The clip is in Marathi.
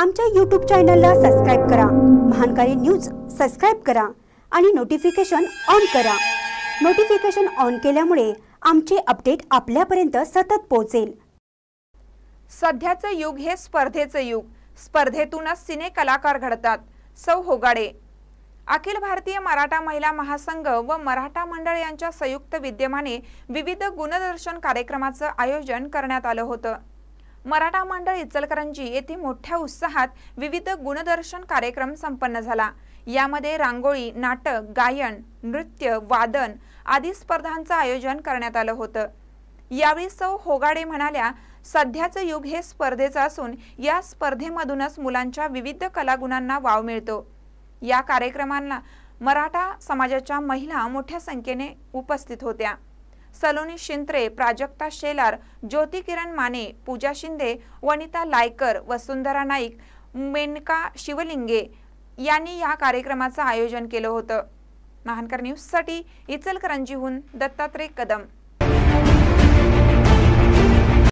आमच्या यूट्यूब चॅनलला सबस्क्राईब करा महानकारी न्यूज सबस्क्राईब करा आणि नोटिफिकेशन ऑन करा नोटिफिकेशन ऑन केल्यामुळे आमचे अपडेट आपल्यापर्यंत सतत पोहोचेल सध्याचं युग हे स्पर्धेचं युग स्पर्धेतूनच सिने कलाकार घडतात सौ होगाडे अखिल भारतीय मराठा महिला महासंघ व मराठा मंडळ यांच्या संयुक्त विद्यमाने विविध गुणदर्शन कार्यक्रमाचं आयोजन करण्यात आलं होतं मराठा मंडळ इचलकरंजी येथे मोठ्या उत्साहात विविध गुणदर्शन कार्यक्रम संपन्न झाला यामध्ये रांगोळी नाटक गायन नृत्य वादन आदी स्पर्धांचं आयोजन करण्यात आलं होतं यावेळी सौ होगाडे म्हणाल्या सध्याचं युग हे स्पर्धेचं असून या स्पर्धेमधूनच मुलांच्या विविध कलागुणांना वाव मिळतो या कार्यक्रमांना मराठा समाजाच्या महिला मोठ्या संख्येने उपस्थित होत्या सलोनी शिंत्रे प्राजक्ता शेलार ज्योती किरण माने पूजा शिंदे वनिता लायकर वसुंधरा नाईक मेनका शिवलिंगे यांनी या कार्यक्रमाचं आयोजन केलं होतं महानकर न्यूजसाठी इचलकरंजीहून दत्तात्रय कदम